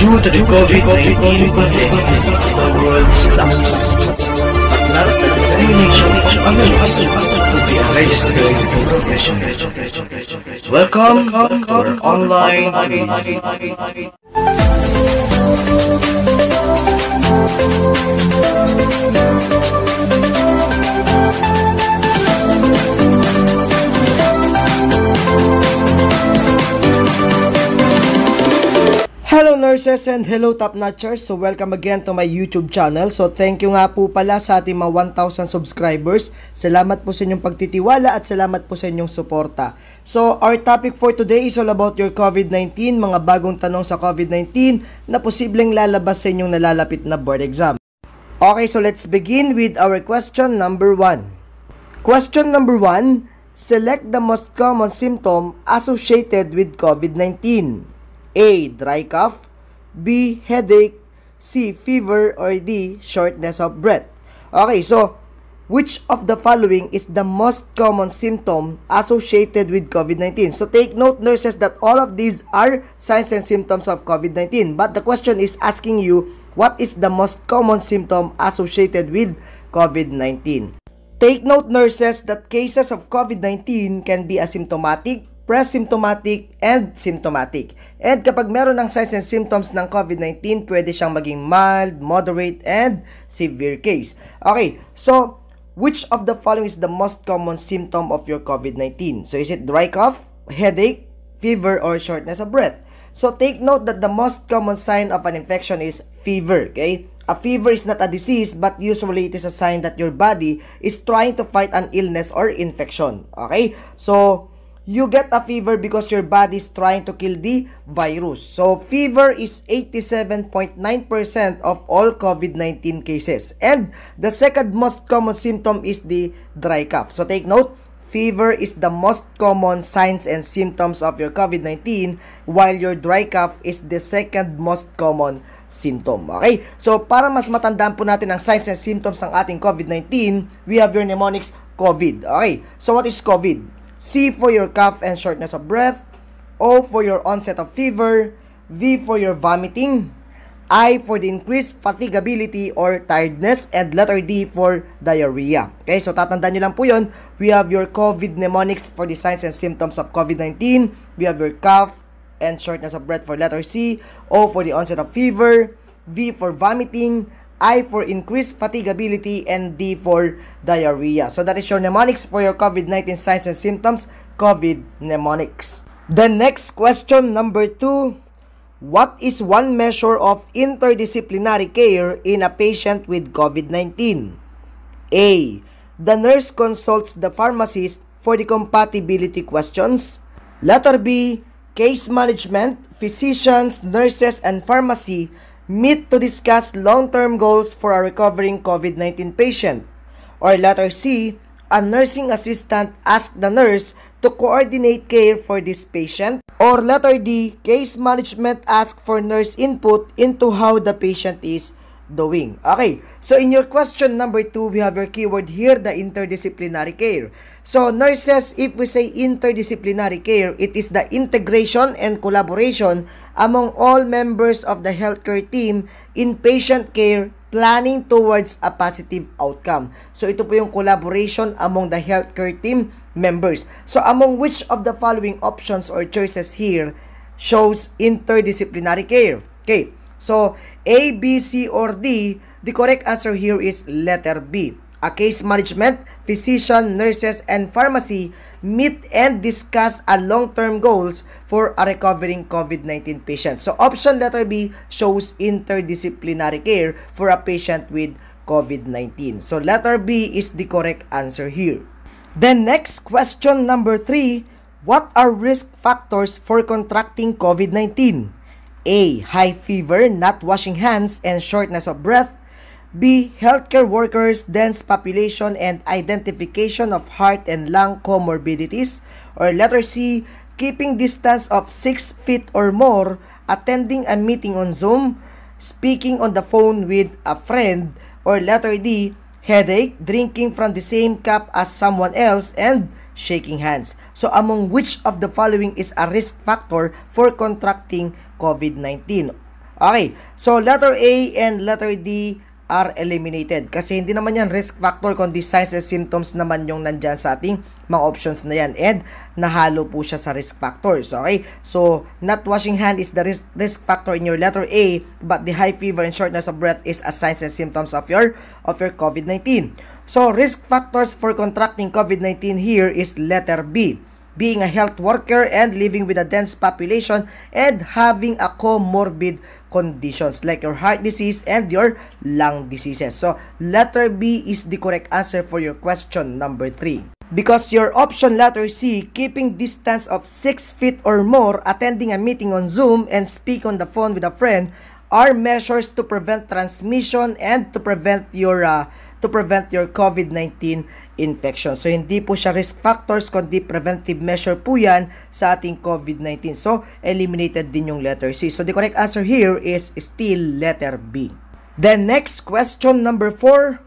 due to the COVID-19 pandemic the world's Not the determination of others to be a registered Welcome to our online Thank you. Hello nurses and hello top notchers. So welcome again to my YouTube channel. So thank you nga po pala sa ating mga 1,000 subscribers. Salamat po sa inyong pagtitiwala at salamat po sa inyong suporta. So our topic for today is all about your COVID-19, mga bagong tanong sa COVID-19 na posibleng lalabas sa inyong nalalapit na board exam. Okay, so let's begin with our question number 1. Question number 1, select the most common symptom associated with COVID-19. A. Dry cough B. Headache C. Fever or D. Shortness of breath Okay, so which of the following is the most common symptom associated with COVID-19? So take note, nurses, that all of these are signs and symptoms of COVID-19. But the question is asking you, what is the most common symptom associated with COVID-19? Take note, nurses, that cases of COVID-19 can be asymptomatic, presymptomatic and symptomatic. And kapag meron ng signs and symptoms ng COVID-19, pwede siyang maging mild, moderate, and severe case. Okay, so which of the following is the most common symptom of your COVID-19? So is it dry cough, headache, fever, or shortness of breath? So take note that the most common sign of an infection is fever, okay? A fever is not a disease but usually it is a sign that your body is trying to fight an illness or infection, okay? So you get a fever because your body is trying to kill the virus. So, fever is 87.9% of all COVID-19 cases. And the second most common symptom is the dry cough. So, take note, fever is the most common signs and symptoms of your COVID-19 while your dry cough is the second most common symptom. Okay? So, para mas matandaan po natin ang signs and symptoms ng ating COVID-19, we have your mnemonics COVID. Okay? So, what is COVID? C for your cough and shortness of breath, O for your onset of fever, V for your vomiting, I for the increased fatigability or tiredness, and letter D for diarrhea. Okay, so tatandaan nyo lang po yun. We have your COVID mnemonics for the signs and symptoms of COVID-19. We have your cough and shortness of breath for letter C, O for the onset of fever, V for vomiting, I for increased fatigability, and D for diarrhea. So that is your mnemonics for your COVID-19 signs and symptoms, COVID mnemonics. The next question, number 2, What is one measure of interdisciplinary care in a patient with COVID-19? A. The nurse consults the pharmacist for the compatibility questions. Letter B. Case management, physicians, nurses, and pharmacy meet to discuss long-term goals for a recovering COVID-19 patient. Or letter C, a nursing assistant ask the nurse to coordinate care for this patient. Or letter D, case management ask for nurse input into how the patient is doing. Okay, so in your question number two, we have your keyword here, the interdisciplinary care. So nurses, if we say interdisciplinary care, it is the integration and collaboration among all members of the healthcare team in patient care planning towards a positive outcome. So ito po yung collaboration among the healthcare team members. So among which of the following options or choices here shows interdisciplinary care? Okay, So, A, B, C, or D, the correct answer here is letter B. A case management, physician, nurses, and pharmacy meet and discuss a long-term goals for a recovering COVID-19 patient. So, option letter B shows interdisciplinary care for a patient with COVID-19. So, letter B is the correct answer here. Then, next question number three, what are risk factors for contracting COVID-19? A. High fever, not washing hands, and shortness of breath. B. Healthcare workers, dense population, and identification of heart and lung comorbidities. Or letter C. Keeping distance of 6 feet or more, attending a meeting on Zoom, speaking on the phone with a friend. Or letter D. Headache, drinking from the same cup as someone else, and shaking hands. So among which of the following is a risk factor for contracting COVID-19. Okay, so letter A and letter D are eliminated kasi hindi naman yan risk factor kundi signs and symptoms naman yung nandyan sa ating mga options na yan and nahalo po siya sa risk factors okay so not washing hand is the risk, risk factor in your letter A but the high fever and shortness of breath is a signs and symptoms of your of your COVID-19 so risk factors for contracting COVID-19 here is letter B being a health worker and living with a dense population and having a comorbid conditions like your heart disease and your lung diseases. So, letter B is the correct answer for your question number 3. Because your option letter C, keeping distance of 6 feet or more, attending a meeting on Zoom, and speak on the phone with a friend are measures to prevent transmission and to prevent your uh, to prevent your COVID-19 infection. So hindi po siya risk factors kundi preventive measure po yan sa ating COVID-19. So eliminated din yung letter C. So the correct answer here is still letter B. Then next question number 4.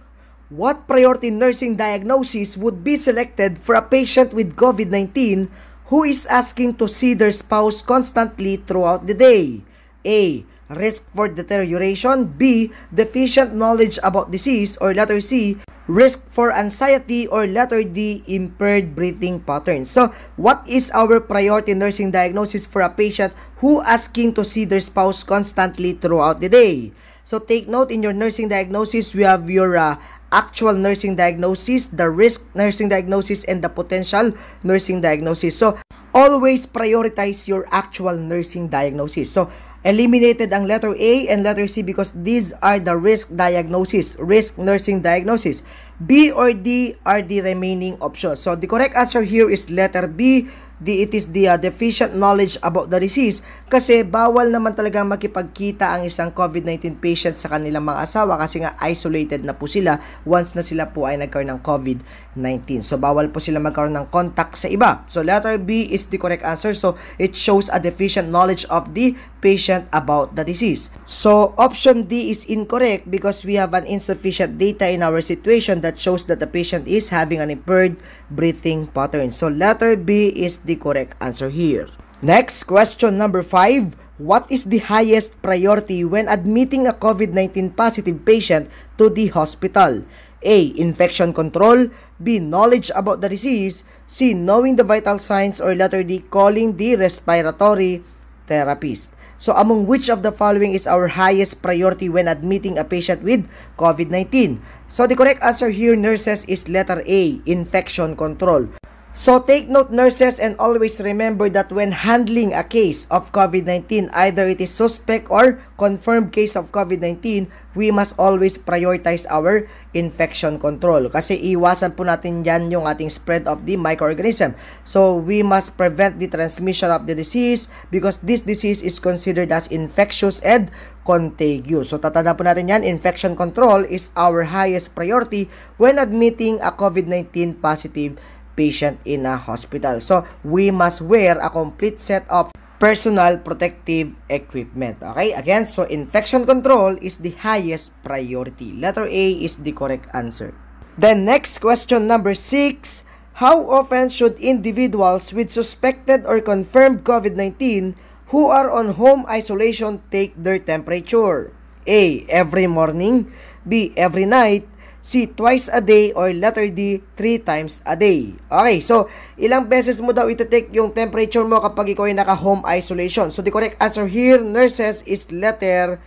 What priority nursing diagnosis would be selected for a patient with COVID-19 who is asking to see their spouse constantly throughout the day? A. Risk for deterioration. B. Deficient knowledge about disease. Or letter C risk for anxiety, or letter D, impaired breathing patterns. So, what is our priority nursing diagnosis for a patient who asking to see their spouse constantly throughout the day? So, take note in your nursing diagnosis, we have your uh, actual nursing diagnosis, the risk nursing diagnosis, and the potential nursing diagnosis. So, always prioritize your actual nursing diagnosis. So, eliminated ang letter A and letter C because these are the risk diagnosis, risk nursing diagnosis. B or D are the remaining options. So the correct answer here is letter B. The, it is the uh, deficient knowledge about the disease kasi bawal naman talaga makipagkita ang isang COVID-19 patient sa kanilang mga asawa kasi nga isolated na po sila once na sila po ay nagkaroon ng COVID. 19. So, bawal po sila magkaroon ng contact sa iba. So, letter B is the correct answer. So, it shows a deficient knowledge of the patient about the disease. So, option D is incorrect because we have an insufficient data in our situation that shows that the patient is having an impaired breathing pattern. So, letter B is the correct answer here. Next, question number 5. What is the highest priority when admitting a COVID-19 positive patient to the hospital? A. Infection control B. Knowledge about the disease. C. Knowing the vital signs or letter D. Calling the respiratory therapist. So among which of the following is our highest priority when admitting a patient with COVID-19? So the correct answer here nurses is letter A, infection control. So take note nurses and always remember that when handling a case of COVID-19, either it is suspect or confirmed case of COVID-19, we must always prioritize our infection control. Kasi iwasan po natin dyan yung ating spread of the microorganism. So we must prevent the transmission of the disease because this disease is considered as infectious and contagious. So tatanda po natin yan, infection control is our highest priority when admitting a COVID-19 positive patient in a hospital. So, we must wear a complete set of personal protective equipment. Okay? Again, so infection control is the highest priority. Letter A is the correct answer. Then next question number 6, how often should individuals with suspected or confirmed COVID-19 who are on home isolation take their temperature? A. Every morning. B. Every night. C twice a day or letter D three times a day. Okay, so ilang beses mo daw iti-take yung temperature mo kapag ikaw ay naka-home isolation? So the correct answer here, nurses, is letter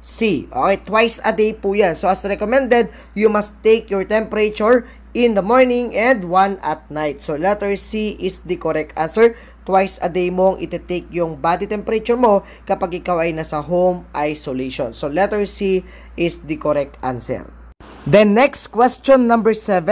C. Okay, twice a day po yan. So as recommended, you must take your temperature in the morning and one at night. So letter C is the correct answer. Twice a day mong iti-take yung body temperature mo kapag ikaw ay nasa home isolation. So letter C is the correct answer. Then next question number 7.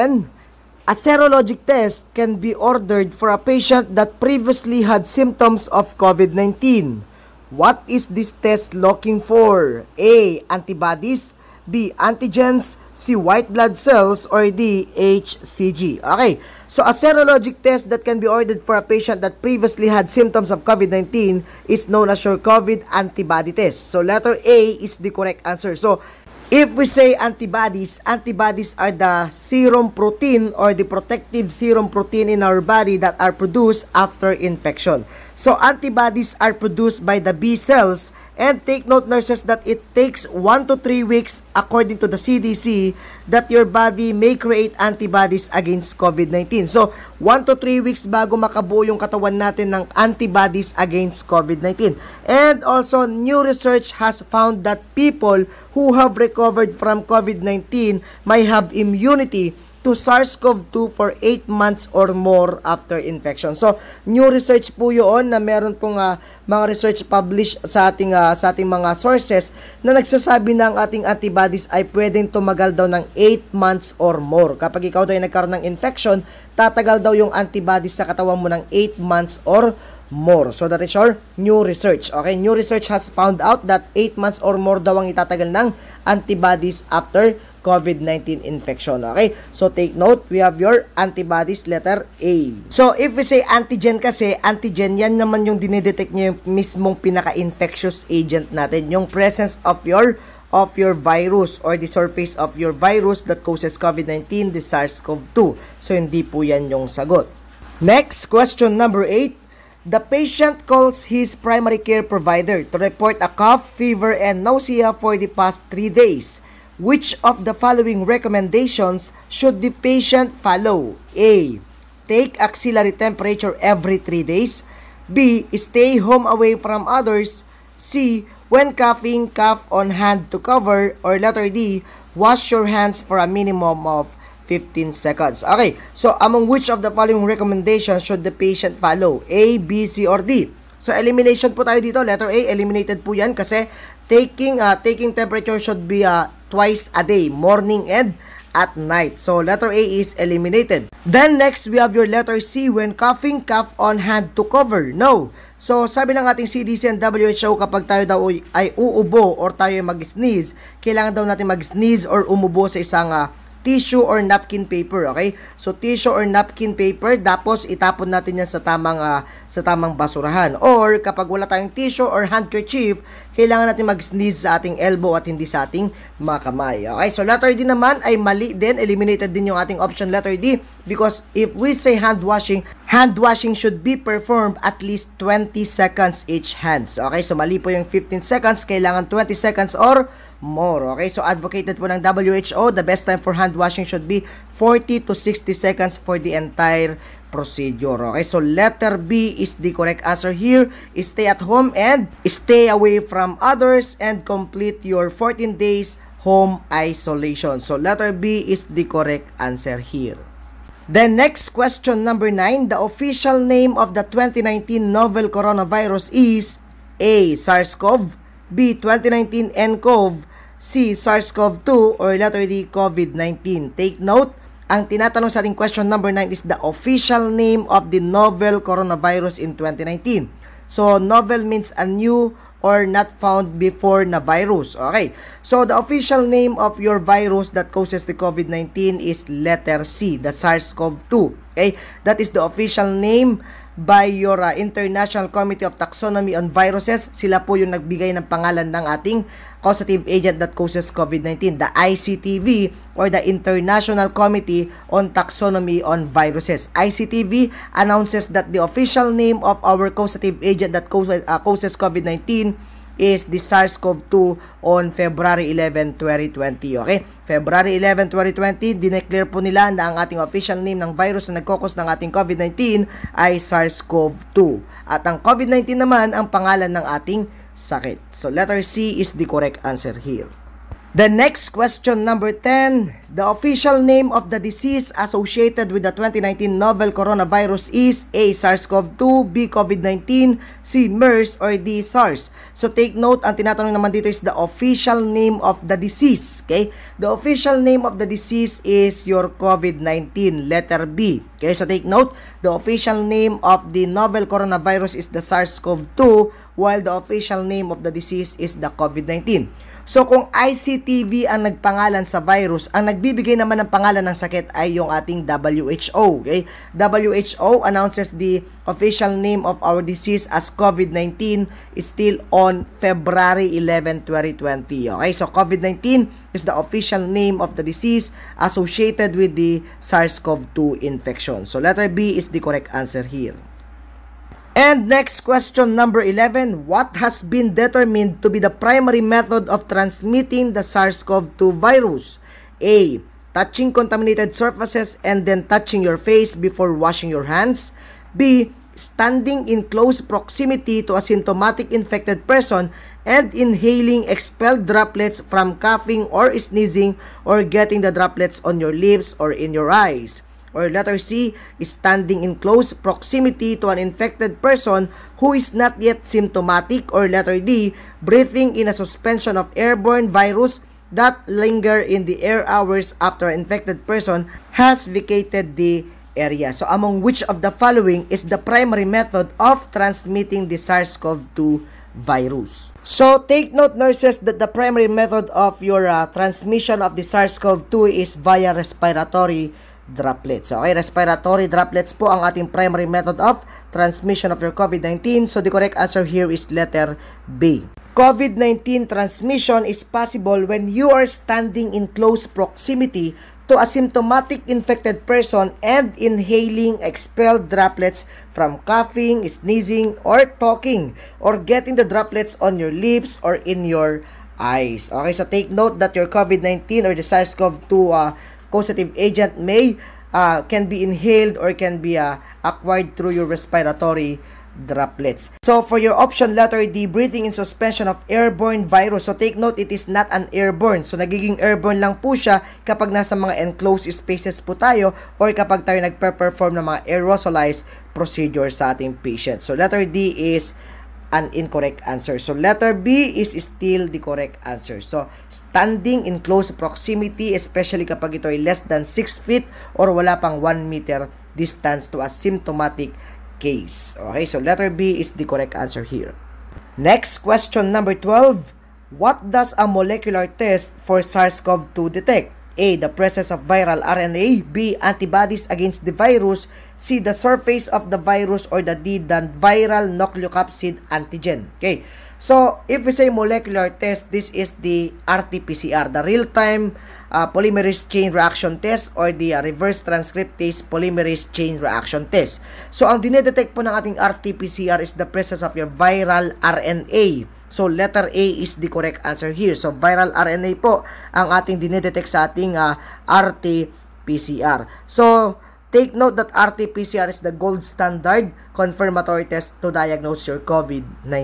A serologic test can be ordered for a patient that previously had symptoms of COVID-19. What is this test looking for? A. Antibodies B. Antigens C. White blood cells or D. HCG. Okay, so a serologic test that can be ordered for a patient that previously had symptoms of COVID-19 is known as your COVID antibody test. So letter A is the correct answer. So If we say antibodies, antibodies are the serum protein or the protective serum protein in our body that are produced after infection. So antibodies are produced by the B cells And take note nurses that it takes 1 to 3 weeks according to the CDC that your body may create antibodies against COVID-19. So, 1 to 3 weeks bago makabuo yung katawan natin ng antibodies against COVID-19. And also, new research has found that people who have recovered from COVID-19 may have immunity to SARS-CoV-2 for 8 months or more after infection. So, new research po 'yon na meron pong uh, mga research published sa ating uh, sa ating mga sources na nagsasabi na ang ating antibodies ay pwedeng tumagal daw ng 8 months or more. Kapag ikaw daw ay nagkaroon ng infection, tatagal daw yung antibodies sa katawan mo ng 8 months or more. So that is your new research. Okay, new research has found out that 8 months or more daw ang itatagal ng antibodies after COVID-19 infection. Okay? So take note, we have your antibodies letter A. So if we say antigen kasi, antigen yan naman yung dinidetect niya yung mismong pinaka-infectious agent natin, yung presence of your of your virus or the surface of your virus that causes COVID-19, the SARS-CoV-2. So, hindi po yan yung sagot. Next, question number 8. The patient calls his primary care provider to report a cough, fever, and nausea for the past 3 days. Which of the following recommendations should the patient follow? A. Take axillary temperature every 3 days. B. Stay home away from others. C. When coughing, cough on hand to cover. Or letter D. Wash your hands for a minimum of 15 seconds. Okay, so among which of the following recommendations should the patient follow? A, B, C, or D? So, elimination po tayo dito. Letter A, eliminated po yan kasi taking uh, taking temperature should be uh, twice a day, morning and at night. So letter A is eliminated. Then next we have your letter C when coughing cough on hand to cover. No. So sabi ng ating CDC and WHO kapag tayo daw ay uubo or tayo ay mag-sneeze, kailangan daw natin mag-sneeze or umubo sa isang uh, tissue or napkin paper, okay? So tissue or napkin paper tapos itapon natin yan sa tamang uh, sa tamang basurahan. Or kapag wala tayong tissue or handkerchief, kailangan natin mag-sneeze sa ating elbow at hindi sa ating mga kamay. Okay? So letter D naman ay mali din, eliminated din yung ating option letter D because if we say hand washing, hand washing should be performed at least 20 seconds each hands. Okay? So mali po yung 15 seconds, kailangan 20 seconds or more. Okay, so advocated po ng WHO, the best time for hand washing should be 40 to 60 seconds for the entire procedure. Okay, so letter B is the correct answer here. Stay at home and stay away from others and complete your 14 days home isolation. So letter B is the correct answer here. Then next question number 9, the official name of the 2019 novel coronavirus is A. SARS-CoV, B. 2019 nCoV, C. SARS-CoV-2, or letter D. COVID-19. Take note, ang tinatanong sa ating question number 9 is the official name of the novel coronavirus in 2019. So, novel means a new or not found before na virus. Okay. So, the official name of your virus that causes the COVID-19 is letter C, the SARS-CoV-2. Okay. That is the official name by your uh, International Committee of Taxonomy on Viruses. Sila po yung nagbigay ng pangalan ng ating causative agent that causes COVID-19, the ICTV or the International Committee on Taxonomy on Viruses. ICTV announces that the official name of our causative agent that causes, uh, causes COVID-19 is the SARS-CoV-2 on February 11, 2020. Okay? February 11, 2020, dineclare po nila na ang ating official name ng virus na nagkokos ng ating COVID-19 ay SARS-CoV-2. At ang COVID-19 naman ang pangalan ng ating sakit. So letter C is the correct answer here. The next question, number 10. The official name of the disease associated with the 2019 novel coronavirus is A. SARS-CoV-2, B. COVID-19, C. MERS, or D. SARS. So take note, ang tinatanong naman dito is the official name of the disease. Okay? The official name of the disease is your COVID-19, letter B. Okay, so take note, the official name of the novel coronavirus is the SARS-CoV-2 while the official name of the disease is the COVID-19. So kung ICTV ang nagpangalan sa virus, ang nagbibigay naman ng pangalan ng sakit ay yung ating WHO. Okay? WHO announces the official name of our disease as COVID-19 is still on February 11, 2020. Okay? So COVID-19 is the official name of the disease associated with the SARS-CoV-2 infection. So letter B is the correct answer here. And next question number 11, what has been determined to be the primary method of transmitting the SARS-CoV-2 virus? A. Touching contaminated surfaces and then touching your face before washing your hands. B. Standing in close proximity to a symptomatic infected person and inhaling expelled droplets from coughing or sneezing or getting the droplets on your lips or in your eyes. Or letter C, standing in close proximity to an infected person who is not yet symptomatic. Or letter D, breathing in a suspension of airborne virus that linger in the air hours after an infected person has vacated the area. So among which of the following is the primary method of transmitting the SARS-CoV-2 virus? So take note nurses that the primary method of your uh, transmission of the SARS-CoV-2 is via respiratory droplets. Okay, respiratory droplets po ang ating primary method of transmission of your COVID-19. So the correct answer here is letter B. COVID-19 transmission is possible when you are standing in close proximity to asymptomatic infected person and inhaling expelled droplets from coughing, sneezing, or talking, or getting the droplets on your lips or in your eyes. Okay, so take note that your COVID-19 or the SARS-CoV-2 uh, positive agent may uh, can be inhaled or can be uh, acquired through your respiratory droplets. So for your option letter D, breathing in suspension of airborne virus. So take note, it is not an airborne. So nagiging airborne lang po siya kapag nasa mga enclosed spaces po tayo or kapag tayo nagpe-perform ng mga aerosolized procedure sa ating patient. So letter D is an incorrect answer. So letter B is still the correct answer. So standing in close proximity, especially kapag ito ay less than 6 feet or wala pang 1 meter distance to a symptomatic case. Okay, so letter B is the correct answer here. Next question number 12. What does a molecular test for SARS-CoV-2 detect? A. The presence of viral RNA. B. Antibodies against the virus see the surface of the virus or the DDAN viral nucleocapsid antigen. Okay. So, if we say molecular test, this is the RT-PCR, the real-time uh, polymerase chain reaction test or the uh, reverse transcriptase polymerase chain reaction test. So, ang dinedetect po ng ating RT-PCR is the presence of your viral RNA. So, letter A is the correct answer here. So, viral RNA po ang ating dinedetect sa ating uh, RT-PCR. So, Take note that RT-PCR is the gold standard confirmatory test to diagnose your COVID-19.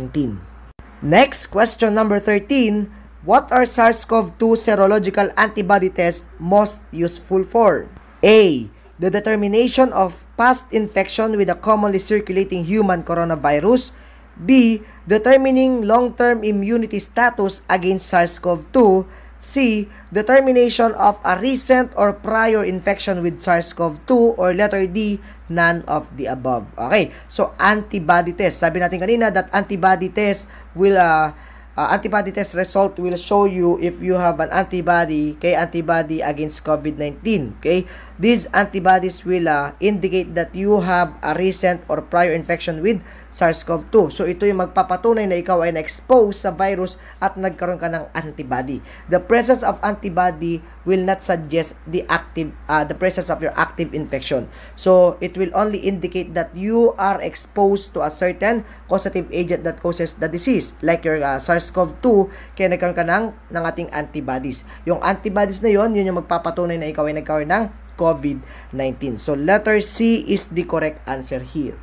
Next, question number 13. What are SARS-CoV-2 serological antibody tests most useful for? A. The determination of past infection with a commonly circulating human coronavirus. B. Determining long-term immunity status against SARS-CoV-2 C. Determination of a recent or prior infection with SARS-CoV-2 or letter D, none of the above. Okay, so antibody test. Sabi natin kanina that antibody test will, uh, uh, antibody test result will show you if you have an antibody, okay, antibody against COVID-19. Okay, These antibodies will uh, indicate that you have a recent or prior infection with SARS-CoV-2. So ito yung magpapatunay na ikaw ay na-expose sa virus at nagkaroon ka ng antibody. The presence of antibody will not suggest the active uh, the presence of your active infection. So it will only indicate that you are exposed to a certain causative agent that causes the disease like your uh, SARS-CoV-2 kaya nagkaroon ka ng ng ating antibodies. Yung antibodies na yon, yun yung magpapatunay na ikaw ay nagkaroon ng COVID-19. So letter C is the correct answer here.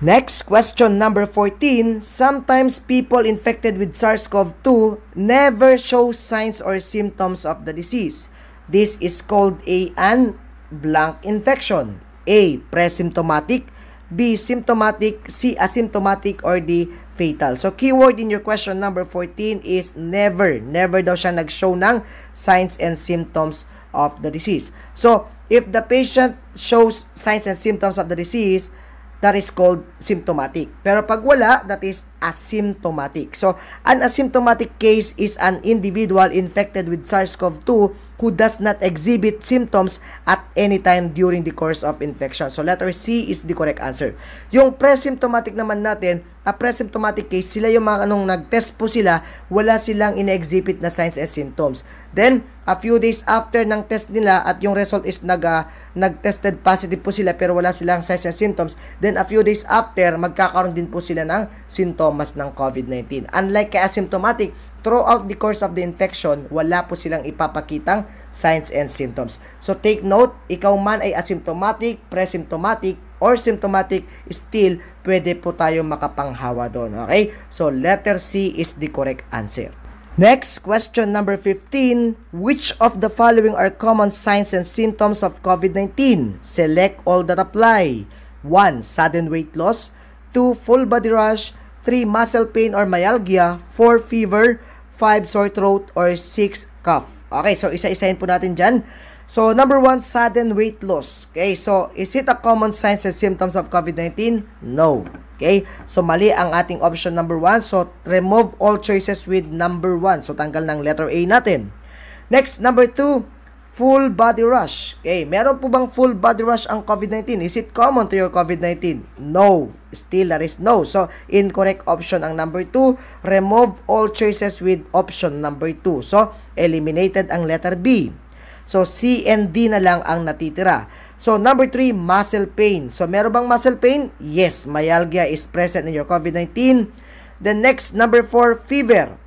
Next, question number 14. Sometimes people infected with SARS-CoV-2 never show signs or symptoms of the disease. This is called a an blank infection. A. Presymptomatic B. Symptomatic C. Asymptomatic or D. Fatal. So, keyword in your question number 14 is never. Never daw siya nag-show ng signs and symptoms of the disease. So, if the patient shows signs and symptoms of the disease, that is called symptomatic. Pero pag wala, that is asymptomatic. So, an asymptomatic case is an individual infected with SARS-CoV-2 who does not exhibit symptoms at any time during the course of infection. So, letter C is the correct answer. Yung presymptomatic naman natin, a presymptomatic case, sila yung mga anong nag-test po sila, wala silang in-exhibit na signs and symptoms. Then, a few days after ng test nila at yung result is nag, uh, nag-tested positive po sila pero wala silang signs and symptoms, then a few days after, magkakaroon din po sila ng sintomas ng COVID-19. Unlike kay asymptomatic, throughout the course of the infection, wala po silang ipapakitang signs and symptoms. So take note, ikaw man ay asymptomatic, presymptomatic, or symptomatic, still pwede po tayo makapanghawa doon. Okay? So letter C is the correct answer. Next, question number 15. Which of the following are common signs and symptoms of COVID-19? Select all that apply. 1. Sudden weight loss. 2. Full body rash. 3. Muscle pain or myalgia. 4. Fever. 5. Sore throat. Or 6. Cough. Okay, so isa-isahin po natin dyan. So, number one, sudden weight loss. Okay, so is it a common signs and symptoms of COVID-19? No. Okay, so mali ang ating option number one. So, remove all choices with number one. So, tanggal ng letter A natin. Next, number two, full body rush. Okay, meron po bang full body rush ang COVID-19? Is it common to your COVID-19? No. Still, there is no. So, incorrect option ang number 2. Remove all choices with option number 2. So, eliminated ang letter B. So, C and D na lang ang natitira. So, number 3, muscle pain. So, meron bang muscle pain? Yes, myalgia is present in your COVID-19. The next, number 4, fever.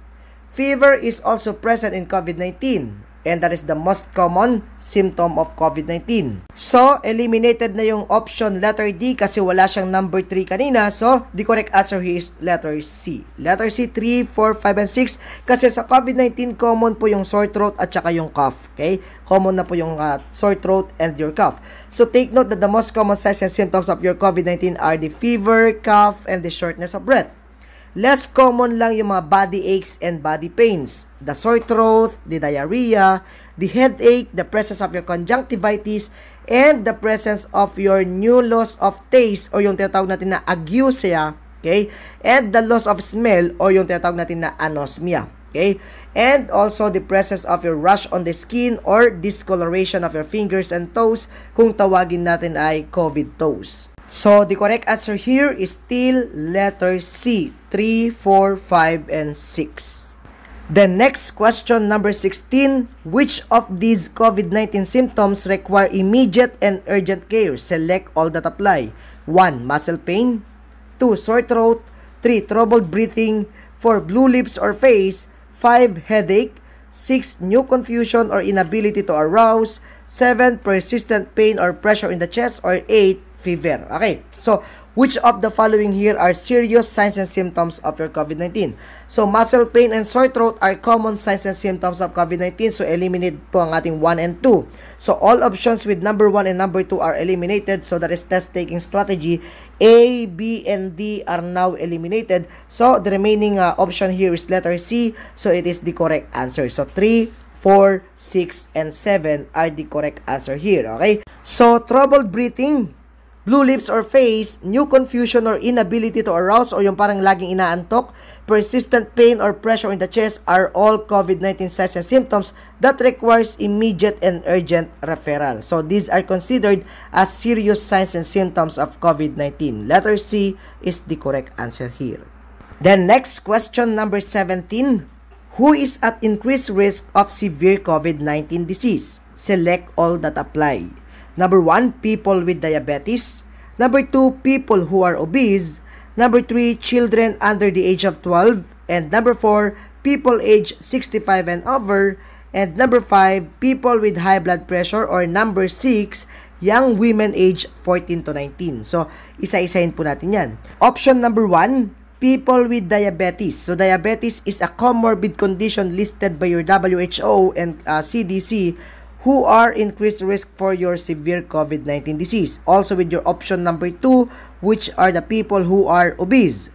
Fever is also present in COVID-19 and that is the most common symptom of COVID-19. So, eliminated na yung option letter D kasi wala siyang number 3 kanina. So, the correct answer here is letter C. Letter C, 3, 4, 5, and 6 kasi sa COVID-19 common po yung sore throat at saka yung cough. Okay? Common na po yung uh, sore throat and your cough. So, take note that the most common signs and symptoms of your COVID-19 are the fever, cough, and the shortness of breath. Less common lang yung mga body aches and body pains, the sore throat, the diarrhea, the headache, the presence of your conjunctivitis, and the presence of your new loss of taste or yung tinatawag natin na agusia, okay? And the loss of smell or yung tinatawag natin na anosmia, okay? And also the presence of your rash on the skin or discoloration of your fingers and toes kung tawagin natin ay COVID toes. So the correct answer here is still letter C. 3, 4, 5, and 6. The next question, number 16, which of these COVID-19 symptoms require immediate and urgent care? Select all that apply. 1. Muscle pain. 2. Sore throat. 3. Troubled breathing. 4. Blue lips or face. 5. Headache. 6. New confusion or inability to arouse. 7. Persistent pain or pressure in the chest. Or 8. Fever. Okay. So, Which of the following here are serious signs and symptoms of your COVID-19? So, muscle pain and sore throat are common signs and symptoms of COVID-19. So, eliminate po ang ating 1 and 2. So, all options with number 1 and number 2 are eliminated. So, that is test-taking strategy. A, B, and D are now eliminated. So, the remaining uh, option here is letter C. So, it is the correct answer. So, 3, 4, 6, and 7 are the correct answer here. Okay? So, troubled breathing blue lips or face, new confusion or inability to arouse or yung parang laging inaantok, persistent pain or pressure in the chest are all COVID-19 signs and symptoms that requires immediate and urgent referral. So these are considered as serious signs and symptoms of COVID-19. Letter C is the correct answer here. Then next question number 17, who is at increased risk of severe COVID-19 disease? Select all that apply. Number 1, people with diabetes. Number 2, people who are obese. Number 3, children under the age of 12. And number 4, people age 65 and over. And number 5, people with high blood pressure. Or number 6, young women age 14 to 19. So, isa-isahin po natin yan. Option number 1, people with diabetes. So, diabetes is a comorbid condition listed by your WHO and uh, CDC who are increased risk for your severe COVID-19 disease. Also with your option number 2, which are the people who are obese.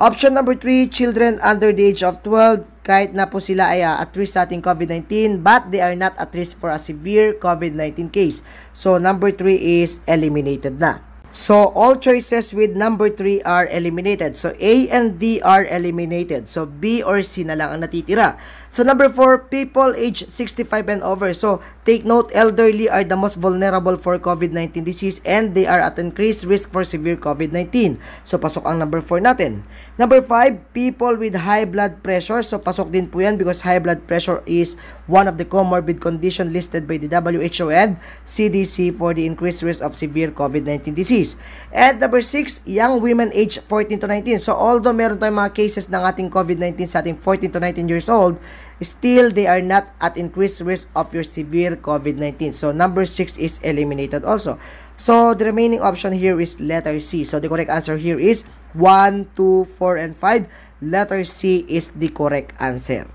Option number 3, children under the age of 12, kahit na po sila ay uh, at risk sa ating COVID-19, but they are not at risk for a severe COVID-19 case. So, number 3 is eliminated na. So, all choices with number 3 are eliminated. So, A and D are eliminated. So, B or C na lang ang natitira. So number four, people age 65 and over. So take note, elderly are the most vulnerable for COVID-19 disease and they are at increased risk for severe COVID-19. So pasok ang number four natin. Number five, people with high blood pressure. So pasok din po yan because high blood pressure is one of the comorbid condition listed by the WHO and CDC for the increased risk of severe COVID-19 disease. And number six, young women age 14 to 19. So although meron tayong mga cases ng ating COVID-19 sa ating 14 to 19 years old, Still, they are not at increased risk of your severe COVID-19. So, number 6 is eliminated also. So, the remaining option here is letter C. So, the correct answer here is 1, 2, 4, and 5. Letter C is the correct answer.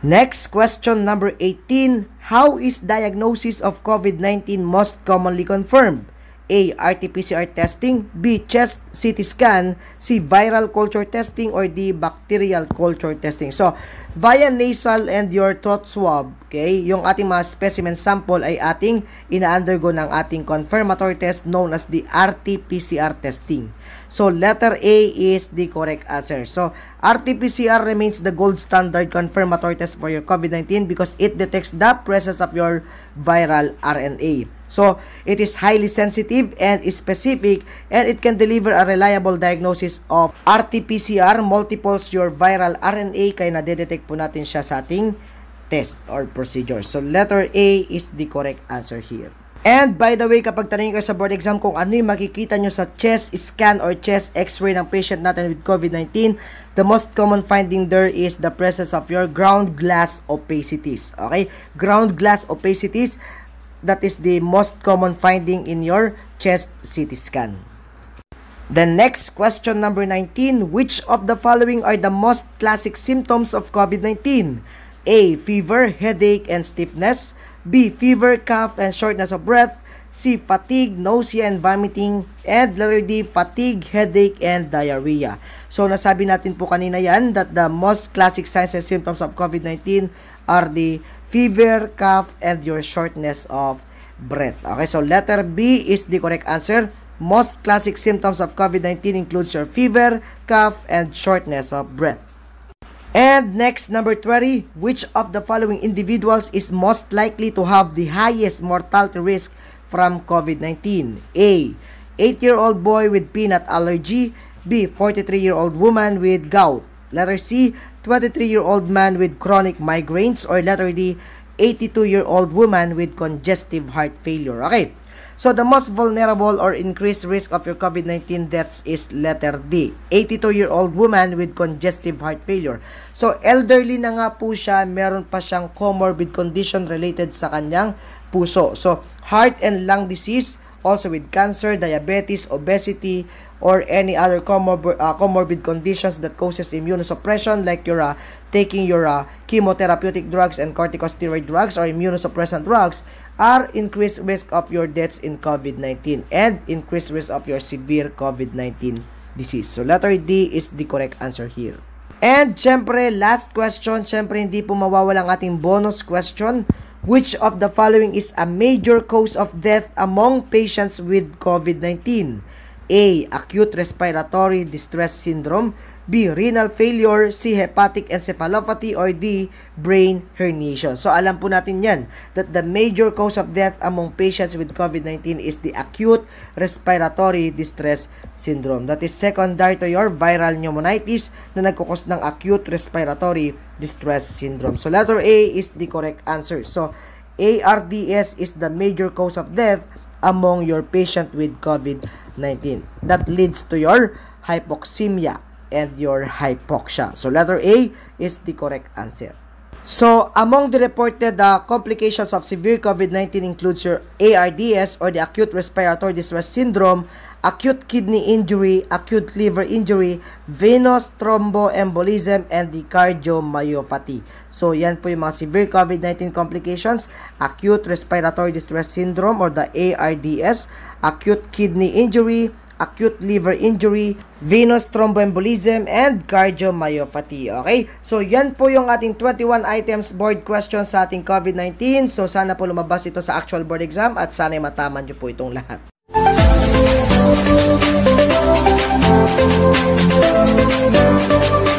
Next question number 18. How is diagnosis of COVID-19 most commonly confirmed? A. RT-PCR testing B. Chest CT scan C. Viral culture testing or D. Bacterial culture testing So, via nasal and your throat swab. Okay? Yung ating mga specimen sample ay ating ina-undergo ng ating confirmatory test known as the RT-PCR testing. So, letter A is the correct answer. So, RT-PCR remains the gold standard confirmatory test for your COVID-19 because it detects the presence of your viral RNA. So, it is highly sensitive and specific and it can deliver a reliable diagnosis of RT-PCR multiples your viral RNA kaya nadedetect po natin siya sa ating test or procedure. So, letter A is the correct answer here. And by the way, kapag tanongin kayo sa board exam kung ano yung makikita nyo sa chest scan or chest x-ray ng patient natin with COVID-19, the most common finding there is the presence of your ground glass opacities. Okay? Ground glass opacities, that is the most common finding in your chest CT scan. The next question number 19, which of the following are the most classic symptoms of COVID-19? A. Fever, headache, and stiffness. B. Fever, cough, and shortness of breath. C. Fatigue, nausea, and vomiting. And letter D. Fatigue, headache, and diarrhea. So, nasabi natin po kanina yan that the most classic signs and symptoms of COVID-19 are the fever, cough, and your shortness of breath. Okay, so letter B is the correct answer. Most classic symptoms of COVID-19 includes your fever, cough, and shortness of breath. And next, number 20, which of the following individuals is most likely to have the highest mortality risk from COVID-19? A. 8-year-old boy with peanut allergy. B. 43-year-old woman with gout. Letter C. 23-year-old man with chronic migraines. Or letter D. 82-year-old woman with congestive heart failure. Okay. So the most vulnerable or increased risk of your COVID-19 deaths is letter D. 82-year-old woman with congestive heart failure. So elderly na nga po siya, meron pa siyang comorbid condition related sa kanyang puso. So heart and lung disease, also with cancer, diabetes, obesity, or any other uh, comorbid conditions that causes immunosuppression like your uh, taking your uh, chemotherapeutic drugs and corticosteroid drugs or immunosuppressant drugs are increased risk of your deaths in COVID-19 and increased risk of your severe COVID-19 disease. So letter D is the correct answer here. And syempre, last question, syempre hindi po mawawala ating bonus question. Which of the following is a major cause of death among patients with COVID-19? A. Acute respiratory distress syndrome. B. Renal failure. C. Hepatic encephalopathy or D. Brain herniation. So alam po natin yan that the major cause of death among patients with COVID-19 is the acute respiratory distress syndrome. That is secondary to your viral pneumonitis na nagkukos ng acute respiratory distress syndrome. So letter A is the correct answer. So ARDS is the major cause of death among your patient with COVID-19. That leads to your hypoxemia and your hypoxia. So letter A is the correct answer. So, among the reported uh, complications of severe COVID-19 includes your ARDS or the acute respiratory distress syndrome, acute kidney injury, acute liver injury, venous thromboembolism, and the cardiomyopathy. So, yan po yung mga severe COVID-19 complications, acute respiratory distress syndrome or the ARDS, acute kidney injury, acute liver injury, venous thromboembolism, and cardiomyopathy. Okay? So, yan po yung ating 21 items board questions sa ating COVID-19. So, sana po lumabas ito sa actual board exam at sana mataman nyo po itong lahat. Música